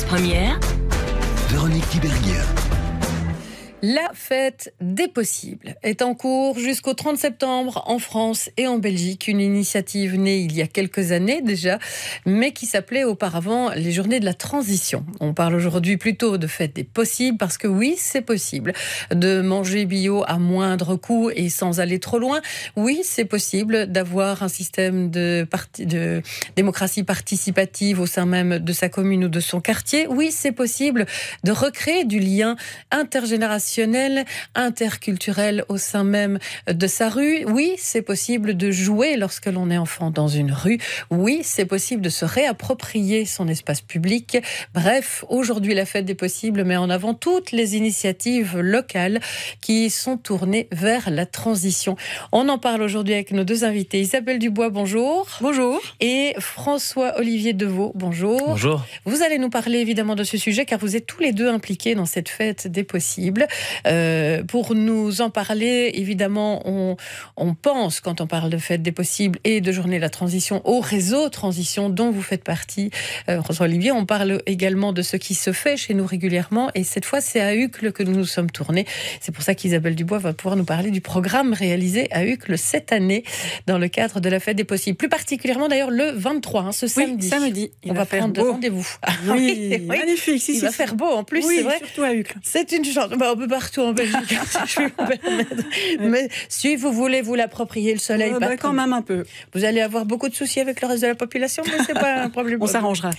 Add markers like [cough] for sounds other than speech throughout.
première. Véronique Tiberghien. La fête des possibles est en cours jusqu'au 30 septembre en France et en Belgique, une initiative née il y a quelques années déjà, mais qui s'appelait auparavant les journées de la transition. On parle aujourd'hui plutôt de fête des possibles parce que oui, c'est possible de manger bio à moindre coût et sans aller trop loin. Oui, c'est possible d'avoir un système de, de démocratie participative au sein même de sa commune ou de son quartier. Oui, c'est possible de recréer du lien intergénérationnel interculturelle interculturel au sein même de sa rue. Oui, c'est possible de jouer lorsque l'on est enfant dans une rue. Oui, c'est possible de se réapproprier son espace public. Bref, aujourd'hui, la fête des possibles met en avant toutes les initiatives locales qui sont tournées vers la transition. On en parle aujourd'hui avec nos deux invités. Isabelle Dubois, bonjour. Bonjour. Et François-Olivier Deveau, bonjour. Bonjour. Vous allez nous parler évidemment de ce sujet car vous êtes tous les deux impliqués dans cette fête des possibles. Euh, pour nous en parler, évidemment, on, pense, quand on parle de Fête des Possibles et de Journée de la Transition, au réseau Transition dont vous faites partie, euh, François Olivier. On parle également de ce qui se fait chez nous régulièrement. Et cette fois, c'est à Hucle que nous nous sommes tournés. C'est pour ça qu'Isabelle Dubois va pouvoir nous parler du programme réalisé à Hucle cette année dans le cadre de la Fête des Possibles. Plus particulièrement, d'ailleurs, le 23, hein, ce samedi. samedi. on va, prendre prendre rendez-vous. [laughs] Ah oui, magnifique. Si, il va faire beau en plus, c'est vrai. Surtout à Hucle. C'est une chance. Bah, on peut partout en Belgique, [laughs] hein, si je me permettre. Mais si vous voulez vous l'approprier, le soleil, bah, quand même un peu. Vous allez avoir beaucoup de soucis avec le reste de la population, mais c'est pas un problème. [laughs] On s'arrangera.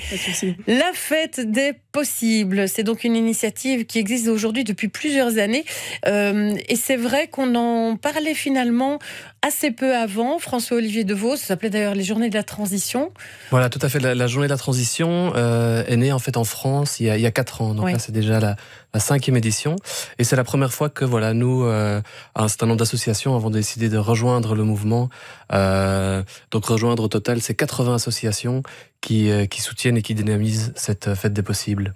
La fête des possibles, c'est donc une initiative qui existe aujourd'hui depuis plusieurs années, euh, et c'est vrai qu'on en parlait finalement assez peu avant. François-Olivier Devaux, ça s'appelait d'ailleurs les Journées de la Transition. Voilà, tout à fait. La, Journée de la Transition euh, est née en fait en France il y a, quatre ans. Donc là, c'est déjà la la cinquième édition. Et c'est la première fois que voilà, nous, euh, un certain nombre d'associations avons décidé de rejoindre le mouvement. Euh, donc rejoindre au total ces 80 associations qui, euh, qui, soutiennent et qui dynamisent cette euh, fête des possibles.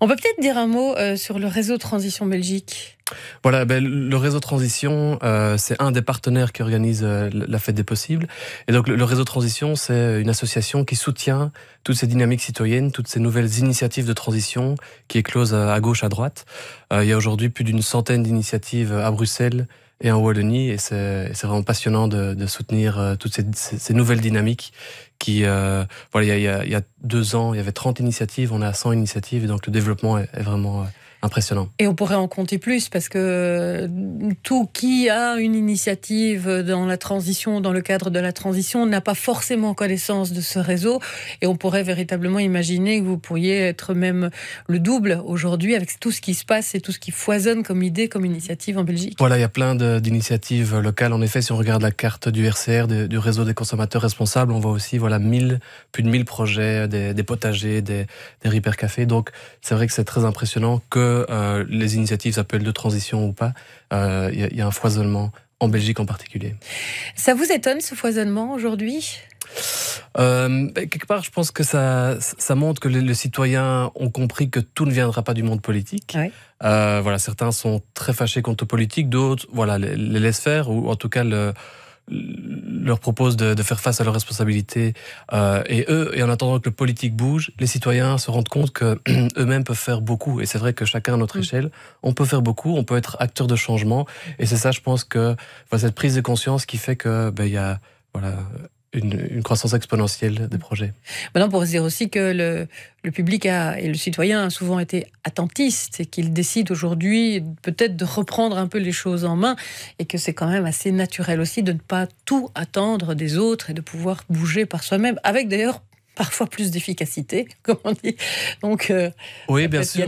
On peut peut-être dire un mot sur le réseau Transition Belgique voilà, ben, le réseau Transition, euh, c'est un des partenaires qui organise euh, la Fête des Possibles. Et donc le, réseau Transition, c'est euh, une association qui soutient toutes ces dynamiques citoyennes, toutes ces nouvelles initiatives de transition qui éclosent à, gauche, à droite. il y a aujourd'hui plus d'une centaine d'initiatives à Bruxelles et en Wallonie, et c'est vraiment passionnant de, soutenir toutes ces, nouvelles dynamiques qui, voilà, il y, a, deux ans, il y avait 30 initiatives, on est à 100 initiatives, et donc le développement est vraiment impressionnant. Et on pourrait en compter plus parce que euh, tout qui a une initiative dans la transition, dans le cadre de la transition, n'a pas forcément connaissance de ce réseau. Et on pourrait véritablement imaginer que vous pourriez être même le double aujourd'hui avec tout ce qui se passe et tout ce qui foisonne comme idée, comme initiative en Belgique. Voilà, il y a plein d'initiatives locales. En effet, si on regarde la carte du RCR, du réseau des consommateurs responsables, on voit aussi voilà, plus de 1000 projets, des, potagers, des, des cafés. Donc c'est vrai que c'est très impressionnant que euh, les initiatives, s'appellent de transition ou pas, il euh, y, a un foisonnement, en Belgique en particulier. Ça vous étonne ce foisonnement aujourd'hui euh, ben, quelque part, je pense que ça, ça montre que les, citoyens ont compris que tout ne viendra pas du monde politique. voilà, certains sont très fâchés contre le politique, d'autres, voilà, les, les laissent faire ou en tout cas le, leur propose de, de, faire face à leurs responsabilités euh, et eux et en attendant que le politique bouge les citoyens se rendent compte que [clears throat] eux-mêmes peuvent faire beaucoup et c'est vrai que chacun à notre mm. échelle on peut faire beaucoup on peut être acteur de changement et c'est ça je pense que cette prise de conscience qui fait que ben il y a voilà une, croissance exponentielle des projets. Maintenant, se dire aussi que le, public et le citoyen a souvent été attentiste et qu'il décide aujourd'hui peut-être de reprendre un peu les choses en main et que c'est quand même assez naturel aussi de ne pas tout attendre des autres et de pouvoir bouger par soi-même, avec d'ailleurs parfois plus d'efficacité, [laughs] comme on dit. Donc, euh, oui, bien sûr.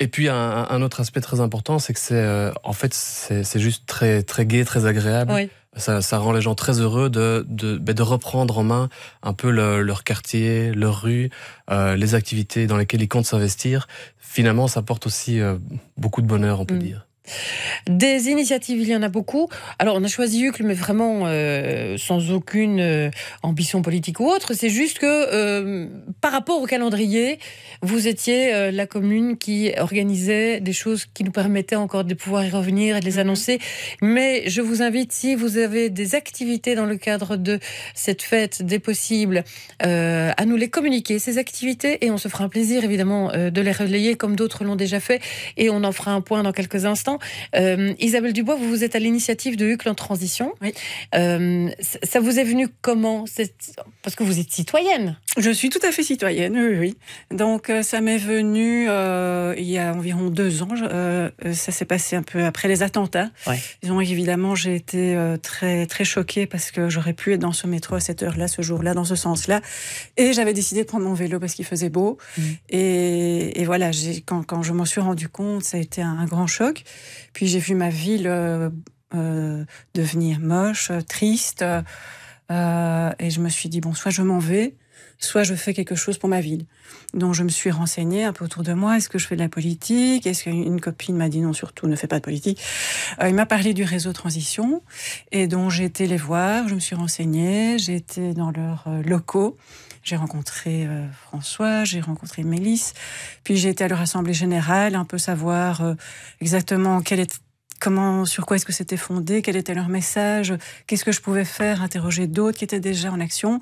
Et puis un, autre aspect très important, c'est que c'est euh, en fait c'est juste très très gai, très agréable ça, rend les gens très heureux de, de, ben, reprendre en main un peu leur quartier, leur rue, euh, les activités dans lesquelles ils comptent s'investir. Finalement, ça porte aussi euh, beaucoup de bonheur, on peut mm. dire. Des initiatives, il y en a beaucoup. Alors, on a choisi Uccle, mais vraiment euh, sans aucune euh, ambition politique ou autre. C'est juste que, euh, par rapport au calendrier, vous étiez la commune qui organisait des choses qui nous permettaient encore de pouvoir y revenir et de les mhm. annoncer. Mais je vous invite, si vous avez des activités dans le cadre de cette fête des possibles, à nous les communiquer, ces activités, et on se fera un plaisir, évidemment, de les relayer comme d'autres l'ont déjà fait. Et on en fera un point dans quelques instants. Euh, Isabelle Dubois, vous êtes à l'initiative de Hucle en transition. Euh, ça vous est venu comment Parce que vous êtes citoyenne. Je suis tout à fait citoyenne, oui, oui. Donc euh, ça m'est venu euh, il y a environ deux ans. Euh, euh, ça s'est passé un peu après les attentats. Ouais. Donc évidemment, j'ai été euh, très très choquée parce que j'aurais pu être dans ce métro à cette heure-là, ce jour-là, dans ce sens-là. Et j'avais décidé de prendre mon vélo parce qu'il faisait beau. Mmh. Et, et, voilà, quand, quand je m'en suis rendu compte, ça a été un, un grand choc. Puis j'ai vu ma ville devenir moche, triste. et je me suis dit, bon, soit je m'en vais soit je fais quelque chose pour ma ville. dont je me suis renseignée un peu autour de moi. Est-ce que je fais de la politique Est-ce qu'une copine m'a dit non, surtout ne fais pas de politique euh, Il m'a parlé du réseau Transition et donc j'ai été les voir. Je me suis renseignée. J'ai été dans leurs euh, locaux. J'ai rencontré euh, François, j'ai rencontré Mélisse, puis j'ai été à leur assemblée générale, un peu savoir exactement quelle était comment, sur quoi est-ce que c'était fondé, quel était leur message, qu'est-ce que je pouvais faire, interroger d'autres qui étaient déjà en action.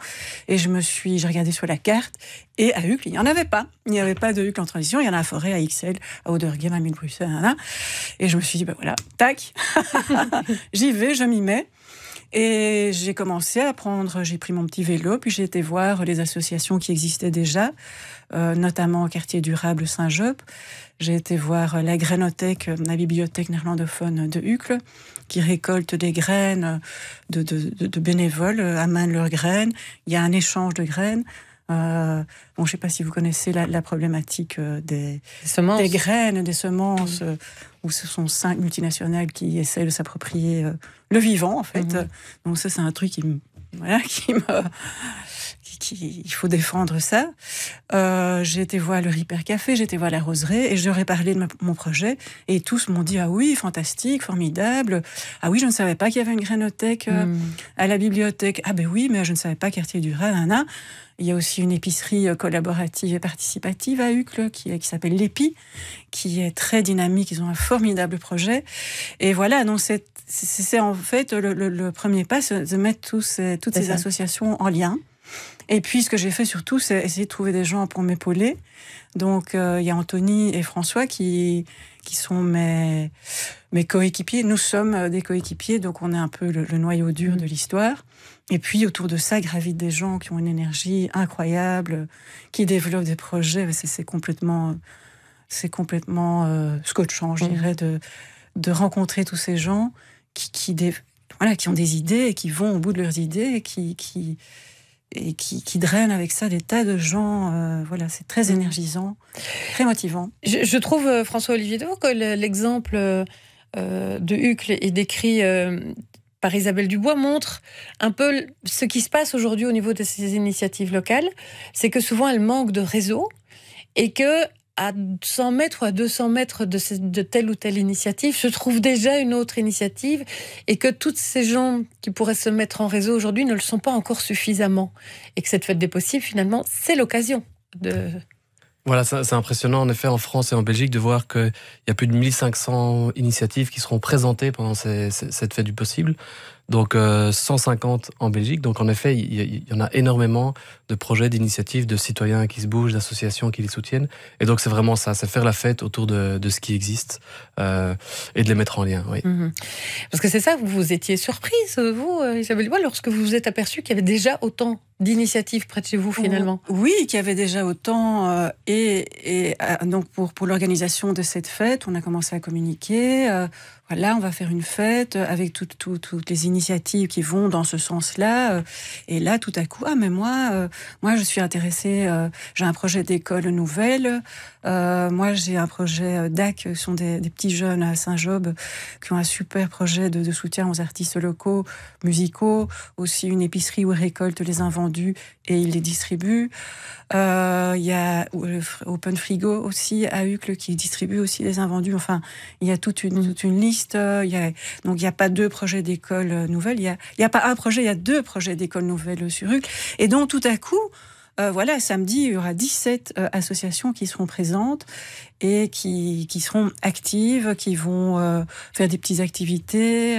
Et je me suis, j'ai regardé sur la carte, et à Hucle, il n'y en avait pas. Il n'y avait pas de Hucle en transition, il y en a à Forêt, à XL, à Auderghem, à Mille-Bruxelles, et je me suis dit, ben voilà, tac, [laughs] j'y vais, je m'y mets. Et j'ai commencé à prendre, j'ai pris mon petit vélo, puis j'ai été voir les associations qui existaient déjà, euh, notamment au quartier durable Saint-Job. J'ai été voir la grainothèque, la bibliothèque néerlandophone de Hucle, qui récolte des graines de, de, de bénévoles, amène leurs graines. Il y a un échange de graines. Euh, bon, je ne sais pas si vous connaissez la, problématique euh, des, graines, des semences, euh, où ce sont cinq multinationales qui essaient de s'approprier le vivant, en fait. Mhm. Donc ça, c'est un truc qui [laughs] qui me il faut défendre ça. Euh, j'ai été voir le Ripper Café, j'ai été voir la Roseraie et j'aurais parlé de mon projet et tous m'ont dit ah oui fantastique, formidable. Ah oui je ne savais pas qu'il y avait une granothèque euh, hmm. à la bibliothèque. Ah ben oui mais je ne savais pas quartier du Rhin. Il y a aussi une épicerie euh, collaborative et participative à Uccle qui, qui s'appelle l'Épi, qui est très dynamique. Ils ont un formidable projet. Et voilà, donc c'est en fait le, premier pas, de mettre tous toutes ces associations en lien. Et puis, ce que j'ai fait surtout, c'est essayer de trouver des gens pour m'épauler. Donc, euh, il y a Anthony et François qui, qui sont mes, mes coéquipiers. Nous sommes euh, des coéquipiers, donc on est un peu le, noyau dur de mm. l'histoire. Et puis, autour de ça, gravitent des gens qui ont une énergie incroyable, qui développent des projets. C'est complètement, c'est complètement euh, scotchant, je mm. dirais, de, de rencontrer tous ces gens qui, qui, voilà, qui ont des idées et qui vont au bout de leurs idées et qui, qui et qui, qui, draine avec ça des tas de gens. Euh, voilà, c'est très mm. énergisant, très motivant. Je, trouve, euh, François-Olivier que l'exemple euh, de Hucle et décrit par Isabelle Dubois montre un peu ce qui se passe aujourd'hui au niveau de ces initiatives locales. C'est que souvent, elles manquent de réseau et que à 100 mètres ou à 200 mètres de, telle ou telle initiative se trouve déjà une autre initiative et que toutes ces gens qui pourraient se mettre en réseau aujourd'hui ne le sont pas encore suffisamment. Et que cette fête des possibles, finalement, c'est l'occasion de... Voilà, c'est impressionnant en effet en France et en Belgique de voir qu'il y a plus de 1500 initiatives qui seront présentées pendant cette fête du possible. Donc 150 euh, en Belgique. Donc en effet, il y, en a énormément de projets, d'initiatives, de citoyens qui se bougent, d'associations qui les soutiennent. Et donc c'est vraiment ça, c'est faire la fête autour de, ce qui existe euh, et de les mettre en lien. Oui. Mhm. Parce que c'est ça, vous étiez surprise, vous, euh, Isabelle Bois, lorsque vous vous êtes aperçu qu'il y avait déjà autant d'initiatives près de chez vous finalement. Oui, qui avait déjà autant. Euh, et, et euh, donc pour, pour l'organisation de cette fête, on a commencé à communiquer. Euh, voilà, on va faire une fête avec toutes toutes les initiatives qui vont dans ce sens-là. Et là, tout à coup, ah mais moi, moi je suis intéressée. j'ai un projet d'école nouvelle. Euh, moi, j'ai un projet euh, DAC, euh, ce sont des, petits jeunes à Saint-Job euh, qui ont un super projet de, soutien aux artistes locaux, musicaux, aussi une épicerie où ils récoltent les invendus et ils les distribuent. Il y a Open Frigo aussi à Hucle, qui distribue aussi les invendus. Enfin, il y a toute une, mm. toute une liste. Y a, donc, il n'y a pas deux projets d'école nouvelle. Il n'y a, a pas un projet, il y a deux projets d'école nouvelle sur Hucle. Et donc, tout à coup, euh, voilà, samedi, il y aura 17 euh, associations qui seront présentes et qui, seront actives, qui vont euh, faire des petites activités,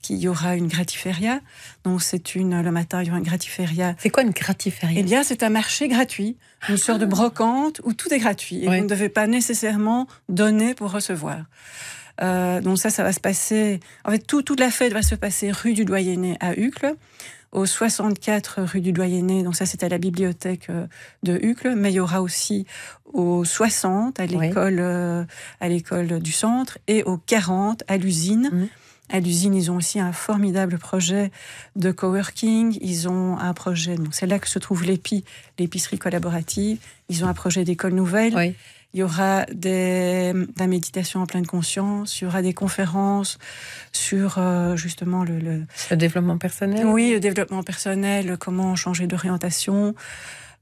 qu'il y aura une gratiféria. Donc, c'est une, le matin, il y aura une gratiféria. C'est quoi une gratiféria Eh bien, c'est un marché gratuit, une sorte de ah. brocante où tout est gratuit et vous ne devez pas nécessairement donner pour recevoir. Euh, donc ça, ça va se passer... En fait, tout, toute la fête va se passer rue du Doyenné à Uccle, au 64 rue du Doyenné, donc ça c'est à la bibliothèque euh, de Uccle, mais il y aura aussi au 60 à l'école euh, à l'école du centre et au 40 à l'usine. Mmh. À l'usine, ils ont aussi un formidable projet de coworking. Ils ont un projet, donc c'est là que se trouve l'épicerie collaborative. Ils ont un projet d'école nouvelle. Il y aura des, de la méditation en pleine conscience, il y aura des conférences sur euh, justement le, développement personnel Oui, le développement personnel, comment changer d'orientation.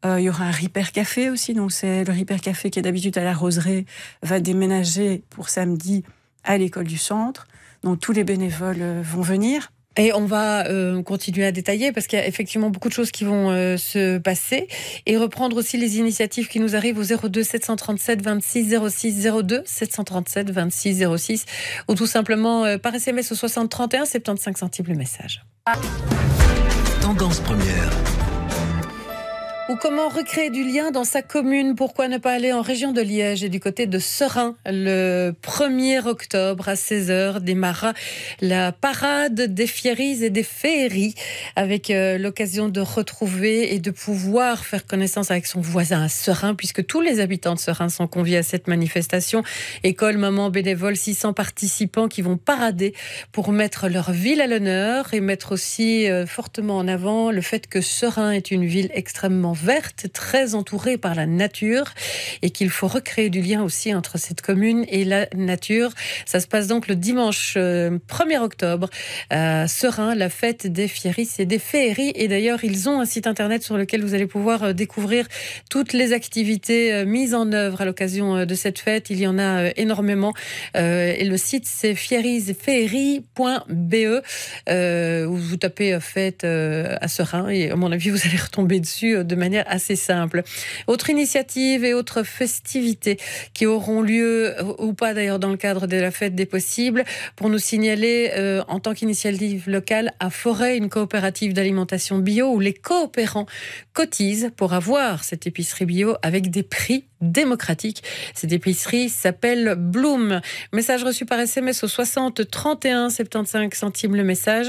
Euh, il y aura un Ripper Café aussi, donc c'est le Ripper Café qui est d'habitude à la Roseraie, va déménager pour samedi à l'école du centre. Donc tous les bénévoles euh, vont venir. Et on va euh, continuer à détailler parce qu'il y a effectivement beaucoup de choses qui vont euh, se passer et reprendre aussi les initiatives qui nous arrivent au 02 737 26 06 02 737 26 06 ou tout simplement euh, par SMS au 60 31 75 centimes le message. Tendance première. Ou comment recréer du lien dans sa commune Pourquoi ne pas aller en région de Liège et du côté de Serein Le 1er octobre à 16h démarre la parade des fieries et des féeries avec euh, l'occasion de retrouver et de pouvoir faire connaissance avec son voisin à Serein puisque tous les habitants de Serein sont conviés à cette manifestation. École, maman, bénévoles, 600 participants qui vont parader pour mettre leur ville à l'honneur et mettre aussi euh, fortement en avant le fait que Serein est une ville extrêmement verte, très entourée par la nature, et qu'il faut recréer du lien aussi entre cette commune et la nature. Ça se passe donc le dimanche 1er euh, octobre à Serein, la fête des fieris et des féeries. Et d'ailleurs, ils ont un site internet sur lequel vous allez pouvoir euh, découvrir toutes les activités euh, mises en œuvre à l'occasion de cette fête. Il y en a énormément. Et le site, c'est fierisféeries.be où vous tapez fête à Serein et à mon avis, vous allez retomber dessus de manière manière assez simple. Autre initiative et autre festivités qui auront lieu ou pas d'ailleurs dans le cadre de la fête des possibles pour nous signaler euh, en tant qu'initiative locale à Forêt, une coopérative d'alimentation bio où les coopérants cotisent pour avoir cette épicerie bio avec des prix démocratique. Cette épicerie s'appelle Bloom. Message reçu par SMS au 60 31 75 centimes le message.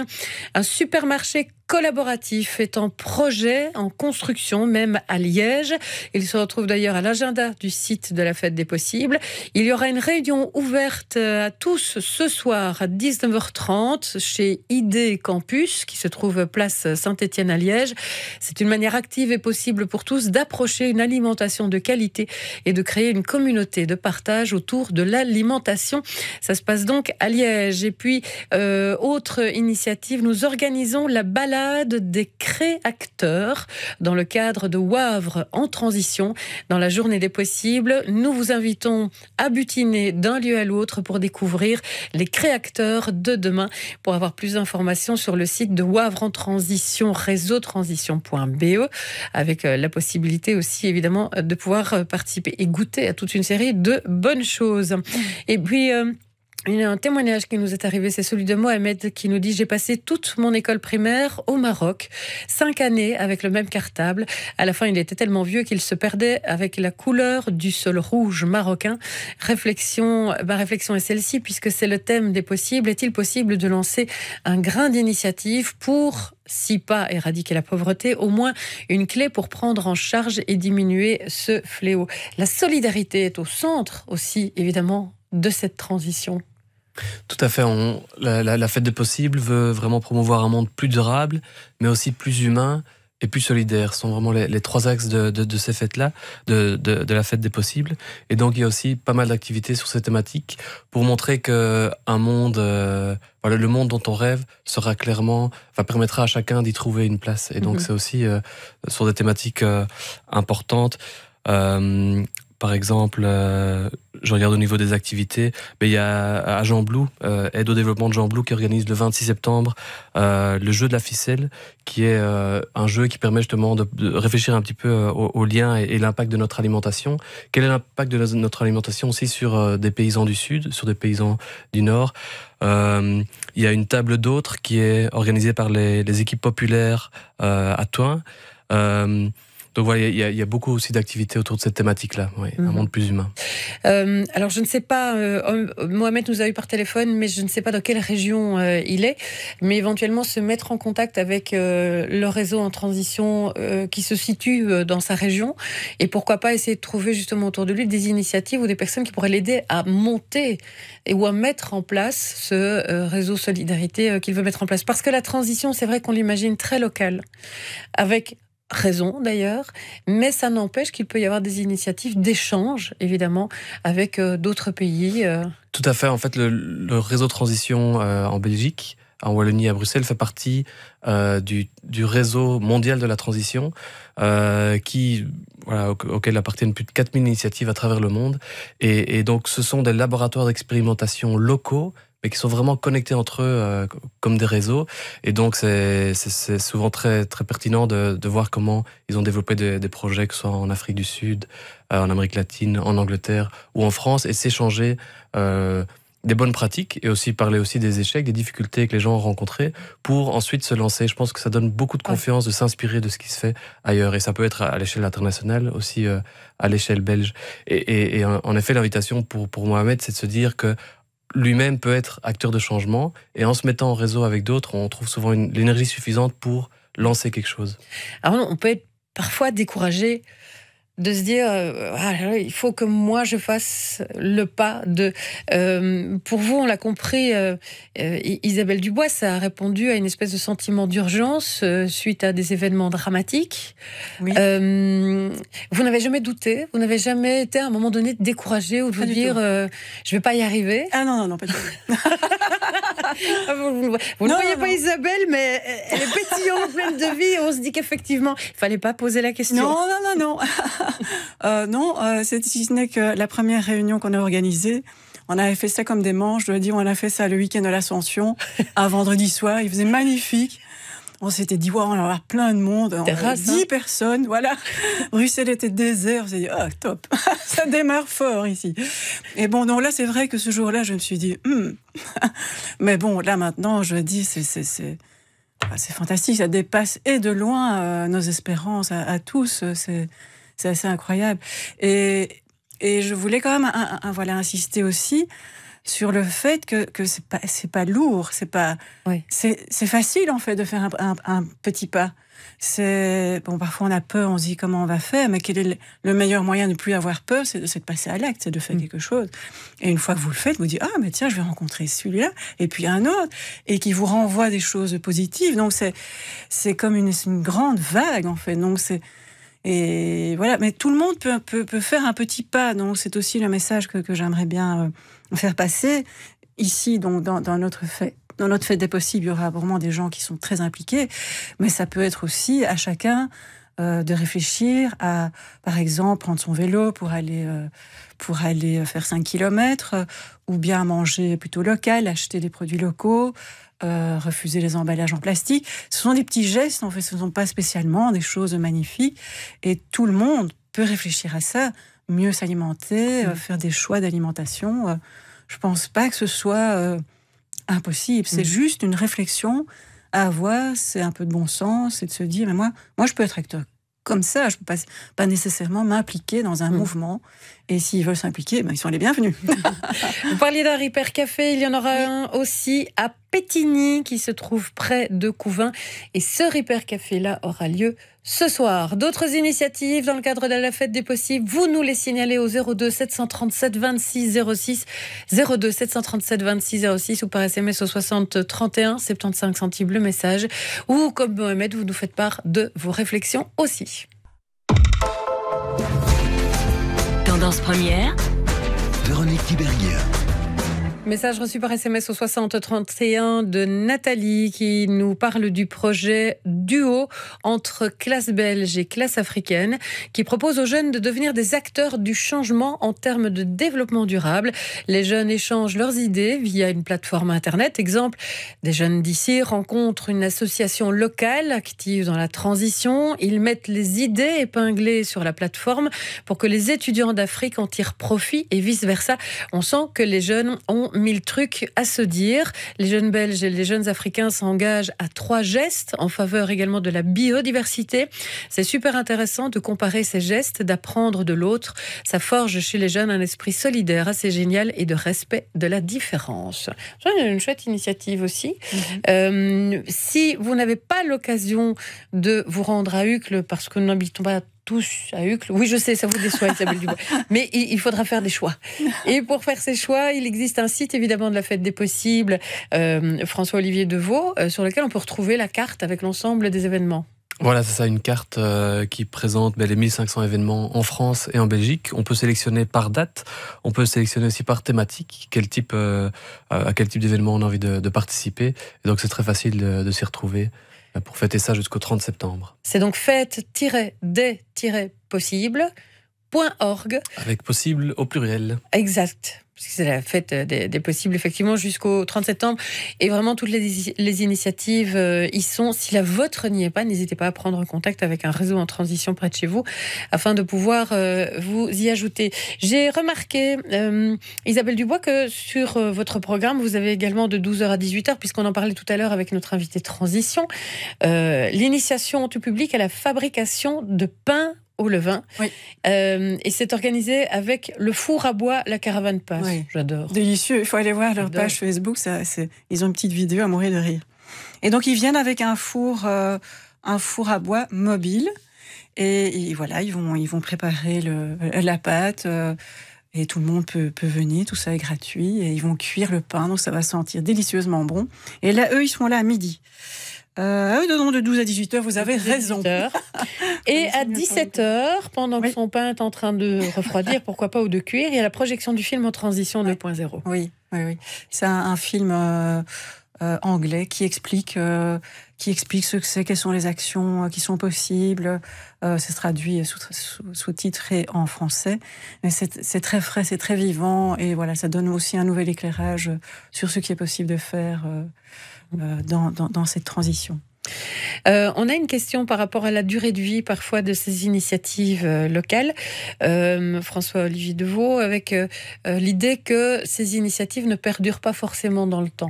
Un supermarché collaboratif est en projet, en construction, même à Liège. Il se retrouve d'ailleurs à l'agenda du site de la Fête des Possibles. Il y aura une réunion ouverte euh, à tous ce soir à 19h30 chez ID Campus, qui se trouve place Saint-Étienne à Liège. C'est une manière active et possible pour tous d'approcher une alimentation de qualité et de créer une communauté de partage autour de l'alimentation. Ça se passe donc à Liège. Et puis, euh, autre initiative, nous organisons la balade des créateurs dans le cadre de Wavre en transition. Dans la journée des possibles, nous vous invitons à butiner d'un lieu à l'autre pour découvrir les créateurs de demain. Pour avoir plus d'informations sur le site de Wavre en transition, réseautransition.be, avec euh, la possibilité aussi évidemment de pouvoir euh, participer et goûter à toute une série de bonnes choses. Et puis, euh, il y a un témoignage qui nous est arrivé, c'est celui de Mohamed qui nous dit J'ai passé toute mon école primaire au Maroc, cinq années avec le même cartable. À la fin, il était tellement vieux qu'il se perdait avec la couleur du sol rouge marocain. Réflexion, ma réflexion est celle-ci, puisque c'est le thème des possibles. Est-il possible de lancer un grain d'initiative pour si pas éradiquer la pauvreté, au moins une clé pour prendre en charge et diminuer ce fléau. La solidarité est au centre aussi, évidemment, de cette transition. Tout à fait. la, fête des possibles veut vraiment promouvoir un monde plus durable, mais aussi plus humain et plus solidaire. Ce sont vraiment les, trois axes de, ces fêtes-là, de, la fête des possibles. Et donc, il y a aussi pas mal d'activités sur ces thématiques pour montrer que un monde, euh, voilà, le monde dont on rêve sera clairement, va permettra à chacun d'y trouver une place. Et donc, mhm. c'est aussi euh, sur des thématiques euh, importantes par exemple, euh, je regarde au niveau des activités, mais il y a à Jean Blou, euh, aide au développement de Jean Blou, qui organise le 26 septembre euh, le jeu de la ficelle, qui est euh, un jeu qui permet justement de, réfléchir un petit peu aux liens et, l'impact de notre alimentation. Quel est l'impact de notre alimentation aussi sur des paysans du Sud, sur des paysans du Nord il y a une table d'autres qui est organisée par les, équipes populaires à Toin. Donc voilà, il y, a beaucoup aussi d'activités autour de cette thématique-là, un mhm. monde plus humain. Euh, alors je ne sais pas, euh, Mohamed nous a eu par téléphone, mais je ne sais pas dans quelle région euh, il est, mais éventuellement se mettre en contact avec le réseau en transition qui se situe dans sa région, et pourquoi pas essayer de trouver justement autour de lui des initiatives ou des personnes qui pourraient l'aider à monter et, ou à mettre en place ce réseau solidarité qu'il veut mettre en place. Parce que la transition, c'est vrai qu'on l'imagine très locale, avec raison d'ailleurs, mais ça n'empêche qu'il peut y avoir des initiatives d'échange, évidemment, avec euh, d'autres pays. Euh. Tout à fait. En fait, le, réseau transition euh, en Belgique, en Wallonie, à Bruxelles, fait partie du, réseau mondial de la transition, qui, auquel appartiennent plus de 4000 initiatives à travers le monde. Et, et donc, ce sont des laboratoires d'expérimentation locaux mais qui sont vraiment connectés entre eux euh, comme des réseaux. Et donc, c'est souvent très, très pertinent de, de, voir comment ils ont développé des, projets, que ce soit en Afrique du Sud, euh, en Amérique latine, en Angleterre ou en France, et s'échanger euh, des bonnes pratiques et aussi parler aussi des échecs, des difficultés que les gens ont rencontrées pour ensuite se lancer. Je pense que ça donne beaucoup de confiance de s'inspirer de ce qui se fait ailleurs. Et ça peut être à l'échelle internationale, aussi à l'échelle belge. Et, et, en effet, l'invitation pour, pour Mohamed, c'est de se dire que lui-même peut être acteur de changement. Et en se mettant en réseau avec d'autres, on trouve souvent l'énergie suffisante pour lancer quelque chose. Alors, on peut être parfois découragé de se dire euh, ah il faut que moi je fasse le pas de euh, pour vous on l'a compris euh, Isabelle Dubois ça a répondu à une espèce de sentiment d'urgence suite à des événements dramatiques vous n'avez jamais douté vous n'avez jamais été à un moment donné découragé ou de vous dire je vais pas y arriver ah non non non pas du tout [laughs] ah, vous, non, ne voyez pas Isabelle mais elle est de vie, on se dit qu'effectivement, il fallait pas poser la question. Non, non, non, non. [laughs] Euh, non, euh, si ce n'est que la première réunion qu'on a organisée, on avait fait ça comme des manches, je dois dire, on a fait ça le week-end de l'Ascension, un [laughs] vendredi soir, il faisait magnifique. On s'était dit, wow, on va avoir plein de monde, on 10 hein. personnes, voilà. Bruxelles [laughs] était désert, on s'est dit, ah, top, ça démarre fort ici. Et bon, donc là, c'est vrai que ce jour-là, je me suis dit, hmm. mais bon, là maintenant, je dis, c'est ah, c'est fantastique, ça dépasse et de loin euh, nos espérances à, tous. Euh, c'est assez incroyable. Et, je voulais quand même voilà, insister aussi sur le fait que, c'est pas, lourd, c'est pas. C'est facile en fait de faire un petit pas c'est bon parfois on a peur, on se dit comment on va faire, mais quel est le, meilleur moyen de ne plus avoir peur, c'est de, se passer à l'acte, c'est de faire mm. quelque chose. Et une fois que vous le faites, vous dites ah mais tiens je vais rencontrer celui-là et puis un autre et qui vous renvoie des choses positives. Donc c'est comme une, grande vague en fait. Donc c'est et voilà, mais tout le monde peut, faire un petit pas. Donc c'est aussi le message que, j'aimerais bien euh, faire passer ici, dans, notre fait dans notre fête des possibles, il y aura vraiment des gens qui sont très impliqués, mais ça peut être aussi à chacun euh, de réfléchir à, par exemple, prendre son vélo pour aller, euh, pour aller euh, faire 5 km, ou bien manger plutôt local, acheter des produits locaux, refuser les emballages en plastique. Ce sont des petits gestes, en fait, ce ne sont pas spécialement des choses magnifiques. Et tout le monde peut réfléchir à ça, mieux s'alimenter, mmh. faire des choix d'alimentation. je ne pense pas que ce soit impossible. C'est mm. juste une réflexion à avoir, c'est un peu de bon sens, c'est de se dire, mais moi, moi, je peux être acteur comme ça, je ne peux pas, nécessairement m'impliquer dans un mm. mouvement et s'ils veulent s'impliquer, ben, ils sont les bienvenus. [laughs] Vous parliez d'un Hyper Café, il y en aura un aussi à Pétigny qui se trouve près de Couvin. Et ce Hyper Café-là aura lieu ce soir. D'autres initiatives dans le cadre de la fête des possibles, vous nous les signalez au 02 737 26 06, 02 737 26 06 ou par SMS au 60 31 75 centimes le message. Ou comme Mohamed, vous nous faites part de vos réflexions aussi. Danse première. Véronique Tiberghien. Message reçu par SMS au 6031 de Nathalie qui nous parle du projet Duo entre classe belge et classe africaine qui propose aux jeunes de devenir des acteurs du changement en termes de développement durable. Les jeunes échangent leurs idées via une plateforme Internet. Exemple, des jeunes d'ici rencontrent une association locale active dans la transition. Ils mettent les idées épinglées sur la plateforme pour que les étudiants d'Afrique en tirent profit et vice-versa. On sent que les jeunes ont mille trucs à se dire. Les jeunes Belges et les jeunes Africains s'engagent à trois gestes en faveur également de la biodiversité. C'est super intéressant de comparer ces gestes, d'apprendre de l'autre. Ça forge chez les jeunes un esprit solidaire assez génial et de respect de la différence. C'est une chouette initiative aussi. Mhm. Euh, si vous n'avez pas l'occasion de vous rendre à Hucle parce que nous n'habitons pas tous à Hucle. Oui, je sais, ça vous déçoit, Isabelle Dubois. [laughs] Mais il, faudra faire des choix. Et pour faire ces choix, il existe un site, évidemment, de la Fête des Possibles, euh, François-Olivier Deveau, euh, sur lequel on peut retrouver la carte avec l'ensemble des événements. Voilà, c'est ça, une carte euh, qui présente ben, les 1500 événements en France et en Belgique. On peut sélectionner par date, on peut sélectionner aussi par thématique, quel type, à quel type d'événement on a envie de, participer. donc c'est très facile de s'y retrouver. Bah, pour fêter ça jusqu'au 30 septembre. C'est donc fête-des-possible.org. Avec possible au pluriel. Exact parce que c'est la fête des, possibles, effectivement, jusqu'au 30 septembre. Et vraiment, toutes les, initiatives euh, y sont. Si la vôtre n'y est pas, n'hésitez pas à prendre contact avec un réseau en transition près de chez vous, afin de pouvoir euh, vous y ajouter. J'ai remarqué, euh, Isabelle Dubois, que sur votre programme, vous avez également de 12h à 18h, puisqu'on en parlait tout à l'heure avec notre invité transition, l'initiation tout public à la fabrication de pain au Levain. Oui. Euh, et c'est organisé avec le four à bois, la caravane passe. J'adore. Délicieux. Il faut aller voir leur page Facebook. Ça, ils ont une petite vidéo à mourir de rire. Et donc, ils viennent avec un four, euh, un four à bois mobile. Et, voilà, ils vont, ils vont préparer la pâte. Euh, et tout le monde peut, venir, tout ça est gratuit. Et ils vont cuire le pain, donc ça va sentir délicieusement bon. Et là, eux, ils sont là à midi. Euh, ah non, de 12 à 18 heures, vous avez raison. [laughs] Et à 17 heures, pendant que son pain est en train de refroidir, pourquoi pas, ou de cuire, il y a la projection du film en transition 2.0. Oui, oui, oui. C'est un, film euh, euh, anglais qui explique euh, qui explique ce que c'est, quelles sont les actions euh, qui sont possibles. Euh, c'est traduit sous-titré en français. Mais c'est très frais, c'est très vivant. Et voilà, ça donne aussi un nouvel éclairage sur ce qui est possible de faire euh, euh, dans, cette transition. Euh, on a une question par rapport à la durée de vie parfois de ces initiatives euh, locales. Euh, François-Olivier Deveau, avec l'idée que ces initiatives ne perdurent pas forcément dans le temps.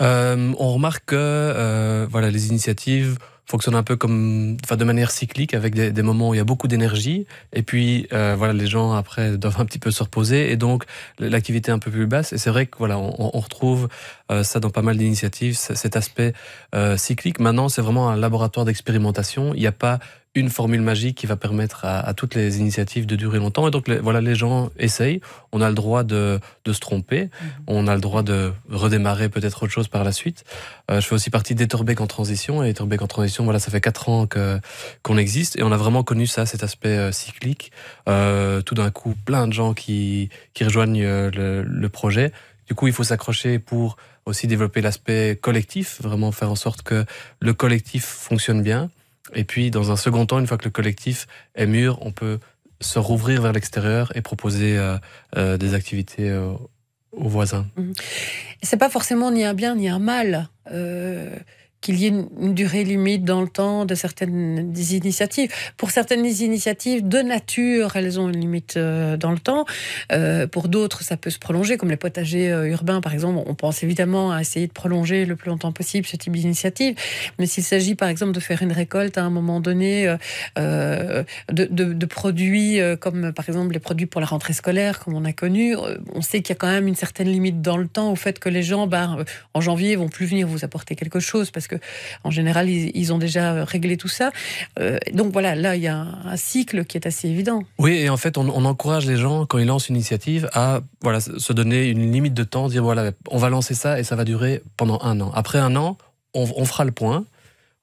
on remarque que voilà, les initiatives fonctionne un peu comme, enfin, de manière cyclique, avec des, des moments où il y a beaucoup d'énergie, et puis euh, voilà, les gens après doivent un petit peu se reposer, et donc l'activité est un peu plus basse. Et c'est vrai que voilà, on, on retrouve euh, ça dans pas mal d'initiatives, cet aspect euh, cyclique. Maintenant, c'est vraiment un laboratoire d'expérimentation. Il n'y a pas une formule magique qui va permettre à, toutes les initiatives de durer longtemps. Et donc, voilà, les gens essayent. On a le droit de, se tromper. Mhm. On a le droit de redémarrer peut-être autre chose par la suite. Euh, je fais aussi partie d'Éturbé en transition. Et Etorbeck en transition, voilà, ça fait quatre ans que, qu'on existe. Et on a vraiment connu ça, cet aspect euh, cyclique. Euh, tout d'un coup, plein de gens qui, qui rejoignent le, le projet. Du coup, il faut s'accrocher pour aussi développer l'aspect collectif, vraiment faire en sorte que le collectif fonctionne bien. Et puis, dans un second temps, une fois que le collectif est mûr, on peut se rouvrir vers l'extérieur et proposer euh, euh, des activités euh, aux voisins. Mhm. C'est pas forcément ni un bien ni un mal qu'il y ait une, durée limite dans le temps de certaines des initiatives. Pour certaines initiatives de nature, elles ont une limite euh, dans le temps. Euh, pour d'autres, ça peut se prolonger, comme les potagers euh, urbains, par exemple. On pense évidemment à essayer de prolonger le plus longtemps possible ce type d'initiative. Mais s'il s'agit, par exemple, de faire une récolte à un moment donné de, produits, comme par exemple les produits pour la rentrée scolaire, comme on a connu, on sait qu'il y a quand même une certaine limite dans le temps au fait que les gens, bah, en janvier, vont plus venir vous apporter quelque chose parce en général, ils, ont déjà réglé tout ça. Euh, donc voilà, là, il y a un, cycle qui est assez évident. Oui, et en fait, on, encourage les gens, quand ils lancent une initiative, à voilà, se donner une limite de temps, dire voilà, on va lancer ça et ça va durer pendant un an. Après un an, on, fera le point.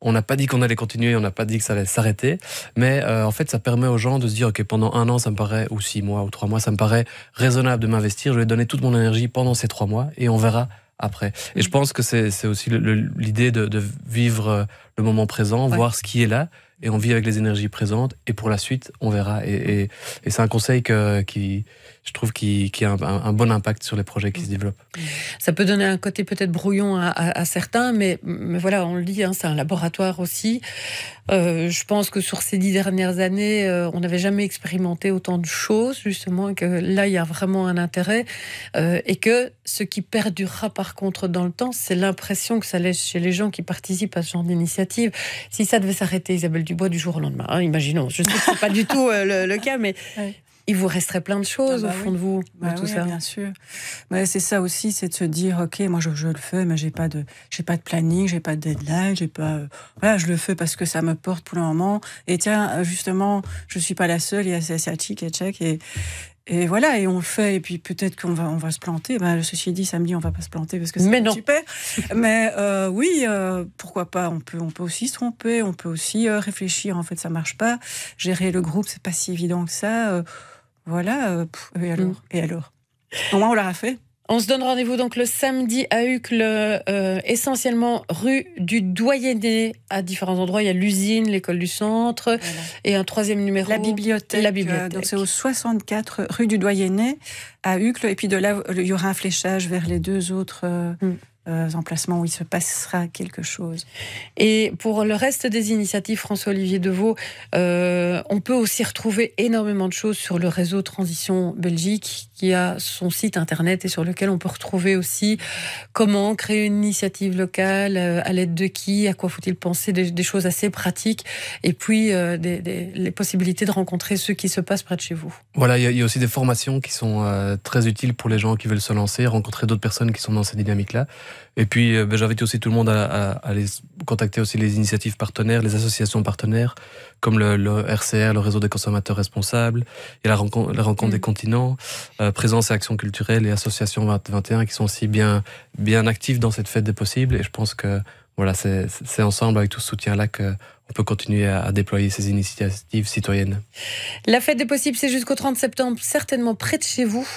On n'a pas dit qu'on allait continuer, on n'a pas dit que ça allait s'arrêter, mais euh, en fait, ça permet aux gens de se dire, ok, pendant un an, ça me paraît, ou six mois, ou trois mois, ça me paraît raisonnable de m'investir, je vais donner toute mon énergie pendant ces trois mois, et on verra après. Et je mm. pense que c'est aussi l'idée de, vivre euh, le moment présent, voir ce qui est là, et on vit avec les énergies présentes, et pour la suite, on verra. Et, c'est un conseil que, qui, je trouve qu'il y a un, bon impact sur les projets qui se développent. Ça peut donner un côté peut-être brouillon à, certains, mais, voilà, on le dit, hein, c'est un laboratoire aussi. Euh, je pense que sur ces dix dernières années, euh, on n'avait jamais expérimenté autant de choses, justement, que là, il y a vraiment un intérêt, euh, et que ce qui perdurera par contre dans le temps, c'est l'impression que ça laisse chez les gens qui participent à ce genre d'initiative. Si ça devait s'arrêter, Isabelle Dubois, du jour au lendemain, hein, imaginons, je sais que pas du tout le, cas, mais, il vous resterait plein de choses ah bah au fond de vous, bah tout ça. Bien sûr. Bah c'est ça aussi, c'est de se dire, ok, moi je, le fais, mais j'ai pas de, j'ai pas de planning, j'ai pas de deadline, j'ai pas, euh, voilà, je le fais parce que ça me porte pour le moment. Et tiens, euh, justement, je suis pas la seule, il y a qui et Tchèque et et voilà, et on le fait, et puis peut-être qu'on va, on va se planter. Ben, ceci dit, samedi, on va pas se planter parce que c'est super. Mais euh, oui, pourquoi pas On peut, on peut aussi se tromper, on peut aussi réfléchir. En fait, ça marche pas. Gérer le groupe, c'est pas si évident que ça. Voilà, euh, et mm. alors, et alors Au on l'aura fait. On se donne rendez-vous donc le samedi à Hucle, euh, essentiellement rue du Doyenné, à différents endroits. Il y a l'usine, l'école du centre et un troisième numéro. La bibliothèque. La bibliothèque. Euh, donc c'est au 64 rue du Doyenné à Hucle. Et puis de là, il y aura un fléchage vers les deux autres. Mm. Euh, emplacements où il se passera quelque chose. Et pour le reste des initiatives, François-Olivier Deveau, euh, on peut aussi retrouver énormément de choses sur le réseau Transition Belgique qui a son site internet et sur lequel on peut retrouver aussi comment créer une initiative locale, euh, à l'aide de qui, à quoi faut-il penser, des, choses assez pratiques, et puis euh, les possibilités de rencontrer ceux qui se passent près de chez vous. Voilà, il y, a aussi des formations qui sont euh, très utiles pour les gens qui veulent se lancer, rencontrer d'autres personnes qui sont dans cette dynamique-là. Et puis, euh, ben, j'invite aussi tout le monde à, à, contacter aussi les initiatives partenaires, les associations partenaires, comme le, RCR, le réseau des consommateurs responsables, et la rencontre, des mm. continents, euh, Présence et Action culturelle et Association 2021, qui sont aussi bien, bien actifs dans cette fête des possibles. Et je pense que voilà, c'est ensemble, avec tout ce soutien-là, que on peut continuer à, déployer ces initiatives citoyennes. La fête des possibles, c'est jusqu'au 30 septembre, certainement près de chez vous,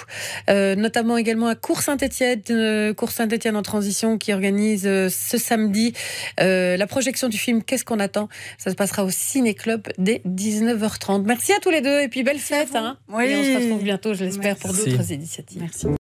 euh, notamment également à Cours Saint-Étienne, euh, Cours Saint-Étienne en transition qui organise euh, ce samedi la projection du film Qu'est-ce qu'on attend Ça se passera au Ciné Club dès 19h30. Merci à tous les deux et puis belle fête. Hein oui. on se retrouve bientôt, je l'espère, pour d'autres initiatives. Merci.